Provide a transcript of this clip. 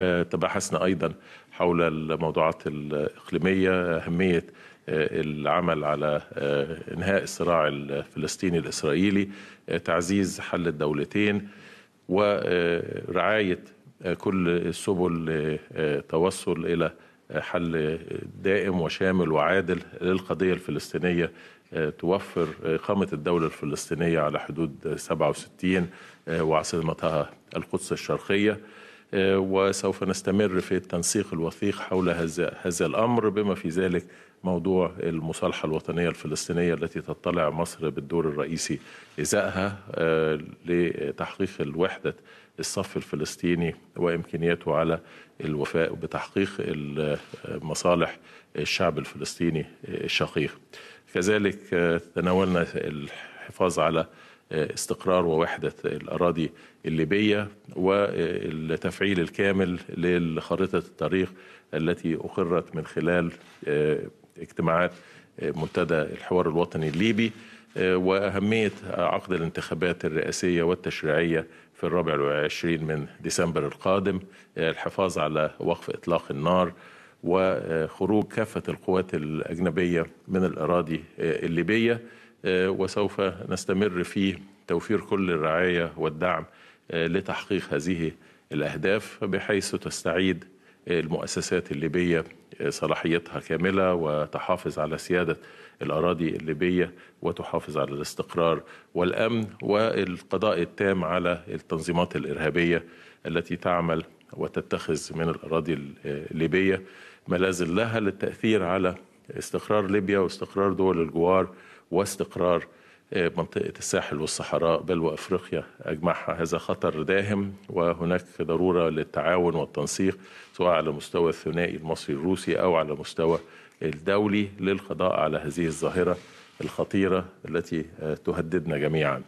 تباحثنا آه، ايضا حول الموضوعات الاقليميه اهميه آه، العمل على آه، انهاء الصراع الفلسطيني الاسرائيلي تعزيز حل الدولتين ورعايه كل سبل التوصل الى حل دائم وشامل وعادل للقضيه الفلسطينيه توفر إقامة الدولة الفلسطينية على حدود 67 وعاصمتها القدس الشرقية آه، وسوف نستمر في التنسيق الوثيق حول هذا هذا الامر بما في ذلك موضوع المصالحه الوطنيه الفلسطينيه التي تطلع مصر بالدور الرئيسي ازائها آه، لتحقيق الوحده الصف الفلسطيني وامكانياته على الوفاء بتحقيق مصالح الشعب الفلسطيني الشقيق. كذلك آه، تناولنا الحفاظ على استقرار ووحدة الأراضي الليبية والتفعيل الكامل لخريطة الطريق التي أقرت من خلال آه، اجتماعات آه، منتدى الحوار الوطني الليبي آه، وأهمية عقد الانتخابات الرئاسية والتشريعية في الرابع والعشرين من ديسمبر القادم الحفاظ على وقف إطلاق النار وخروج كافة القوات الأجنبية من الأراضي الليبية آه، وسوف نستمر في توفير كل الرعايه والدعم آه، لتحقيق هذه الاهداف بحيث تستعيد آه، المؤسسات الليبيه صلاحيتها كامله وتحافظ على سياده الاراضي الليبيه وتحافظ على الاستقرار والامن والقضاء التام على التنظيمات الارهابيه التي تعمل وتتخذ من الاراضي الليبيه ملاذ لها للتاثير على استقرار ليبيا واستقرار دول الجوار واستقرار آه، منطقة الساحل والصحراء بل وأفريقيا أجمعها هذا خطر داهم وهناك ضرورة للتعاون والتنسيق سواء على مستوى الثنائي المصري الروسي أو على مستوى الدولي للقضاء على هذه الظاهرة الخطيرة التي آه، تهددنا جميعا